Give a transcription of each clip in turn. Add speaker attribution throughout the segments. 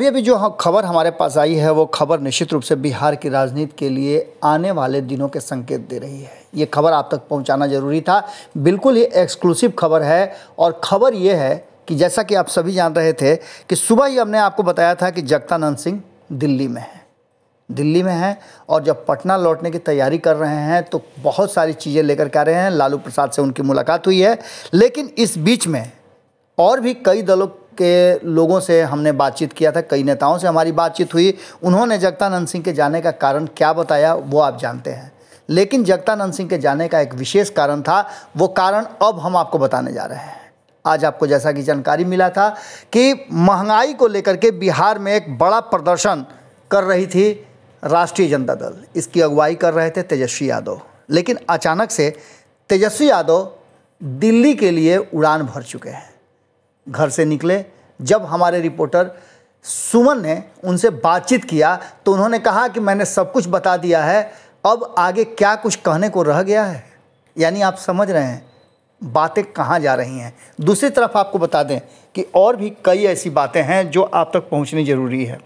Speaker 1: अभी अभी जो खबर हमारे पास आई है वो खबर निश्चित रूप से बिहार की राजनीति के लिए आने वाले दिनों के संकेत दे रही है ये खबर आप तक पहुंचाना जरूरी था बिल्कुल ही एक्सक्लूसिव खबर है और खबर ये है कि जैसा कि आप सभी जान रहे थे कि सुबह ही हमने आपको बताया था कि जगतानंद सिंह दिल्ली में है दिल्ली में हैं और जब पटना लौटने की तैयारी कर रहे हैं तो बहुत सारी चीज़ें लेकर के आ रहे हैं लालू प्रसाद से उनकी मुलाकात हुई है लेकिन इस बीच में और भी कई दलों के लोगों से हमने बातचीत किया था कई नेताओं से हमारी बातचीत हुई उन्होंने जगतानंद सिंह के जाने का कारण क्या बताया वो आप जानते हैं लेकिन जगतानंद सिंह के जाने का एक विशेष कारण था वो कारण अब हम आपको बताने जा रहे हैं आज आपको जैसा कि जानकारी मिला था कि महंगाई को लेकर के बिहार में एक बड़ा प्रदर्शन कर रही थी राष्ट्रीय जनता दल इसकी अगुवाई कर रहे थे तेजस्वी यादव लेकिन अचानक से तेजस्वी यादव दिल्ली के लिए उड़ान भर चुके हैं घर से निकले जब हमारे रिपोर्टर सुमन ने उनसे बातचीत किया तो उन्होंने कहा कि मैंने सब कुछ बता दिया है अब आगे क्या कुछ कहने को रह गया है यानी आप समझ रहे हैं बातें कहाँ जा रही हैं दूसरी तरफ आपको बता दें कि और भी कई ऐसी बातें हैं जो आप तक पहुँचनी ज़रूरी है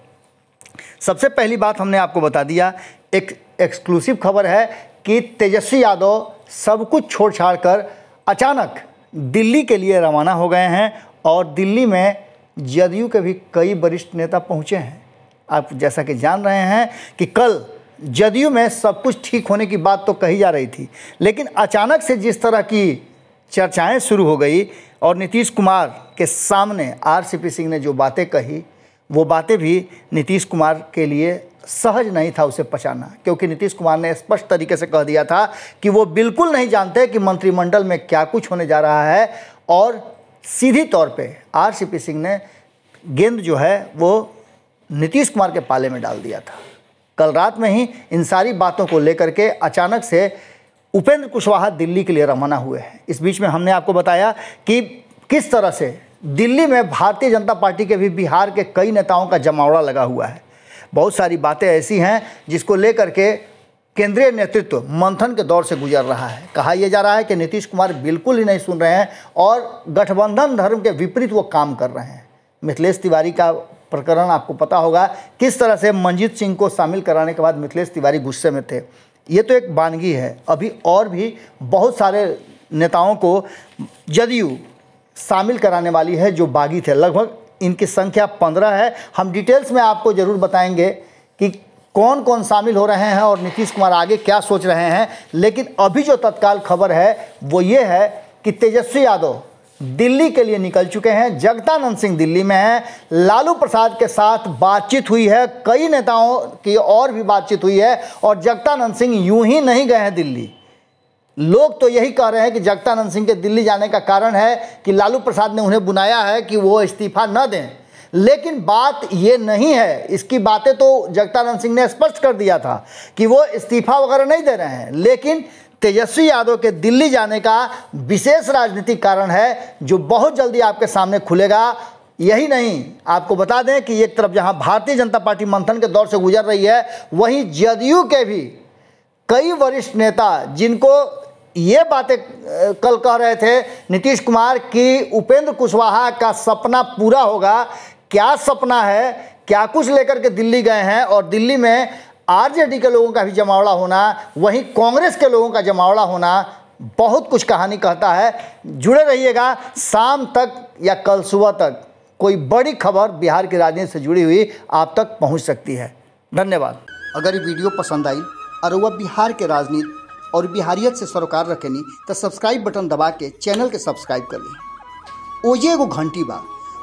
Speaker 1: सबसे पहली बात हमने आपको बता दिया एक एक्सक्लूसिव खबर है कि तेजस्वी यादव सब कुछ छोड़ छाड़ कर अचानक दिल्ली के लिए रवाना हो गए हैं और दिल्ली में जदयू के भी कई वरिष्ठ नेता पहुँचे हैं आप जैसा कि जान रहे हैं कि कल जदयू में सब कुछ ठीक होने की बात तो कही जा रही थी लेकिन अचानक से जिस तरह की चर्चाएं शुरू हो गई और नीतीश कुमार के सामने आरसीपी सिंह ने जो बातें कही वो बातें भी नीतीश कुमार के लिए सहज नहीं था उसे पचाना क्योंकि नीतीश कुमार ने स्पष्ट तरीके से कह दिया था कि वो बिल्कुल नहीं जानते कि मंत्रिमंडल में क्या कुछ होने जा रहा है और सीधी तौर पे आरसीपी सिंह ने गेंद जो है वो नीतीश कुमार के पाले में डाल दिया था कल रात में ही इन सारी बातों को लेकर के अचानक से उपेंद्र कुशवाहा दिल्ली के लिए रवाना हुए हैं इस बीच में हमने आपको बताया कि किस तरह से दिल्ली में भारतीय जनता पार्टी के भी बिहार के कई नेताओं का जमावड़ा लगा हुआ है बहुत सारी बातें ऐसी हैं जिसको लेकर के केंद्रीय नेतृत्व मंथन के दौर से गुजर रहा है कहा यह जा रहा है कि नीतीश कुमार बिल्कुल ही नहीं सुन रहे हैं और गठबंधन धर्म के विपरीत वो काम कर रहे हैं मिथिलेश तिवारी का प्रकरण आपको पता होगा किस तरह से मंजीत सिंह को शामिल कराने के बाद मिथिलेश तिवारी गुस्से में थे ये तो एक वानगी है अभी और भी बहुत सारे नेताओं को जदयू शामिल कराने वाली है जो बागी थे लगभग इनकी संख्या पंद्रह है हम डिटेल्स में आपको ज़रूर बताएंगे कि कौन कौन शामिल हो रहे हैं और नीतीश कुमार आगे क्या सोच रहे हैं लेकिन अभी जो तत्काल खबर है वो ये है कि तेजस्वी यादव दिल्ली के लिए निकल चुके हैं जगदानंद सिंह दिल्ली में हैं लालू प्रसाद के साथ बातचीत हुई है कई नेताओं की और भी बातचीत हुई है और जगदानंद सिंह यूं ही नहीं गए हैं दिल्ली लोग तो यही कह रहे हैं कि जगतानंद सिंह के दिल्ली जाने का कारण है कि लालू प्रसाद ने उन्हें बुनाया है कि वो इस्तीफा न दें लेकिन बात ये नहीं है इसकी बातें तो जगतानंद सिंह ने स्पष्ट कर दिया था कि वो इस्तीफा वगैरह नहीं दे रहे हैं लेकिन तेजस्वी यादव के दिल्ली जाने का विशेष राजनीतिक कारण है जो बहुत जल्दी आपके सामने खुलेगा यही नहीं आपको बता दें कि एक तरफ जहां भारतीय जनता पार्टी मंथन के दौर से गुजर रही है वहीं जदयू के भी कई वरिष्ठ नेता जिनको ये बातें कल कह रहे थे नीतीश कुमार की उपेंद्र कुशवाहा का सपना पूरा होगा क्या सपना है क्या कुछ लेकर के दिल्ली गए हैं और दिल्ली में आरजेडी के लोगों का भी जमावड़ा होना वहीं कांग्रेस के लोगों का जमावड़ा होना बहुत कुछ कहानी कहता है जुड़े रहिएगा शाम तक या कल सुबह तक कोई बड़ी खबर बिहार की राजनीति से जुड़ी हुई आप तक पहुंच सकती है धन्यवाद अगर ये वीडियो पसंद आई और वह बिहार के राजनीति और बिहारियत से सरोकार रखेनी तो सब्सक्राइब बटन दबा के चैनल के सब्सक्राइब कर ली ओजे एगो घंटी बात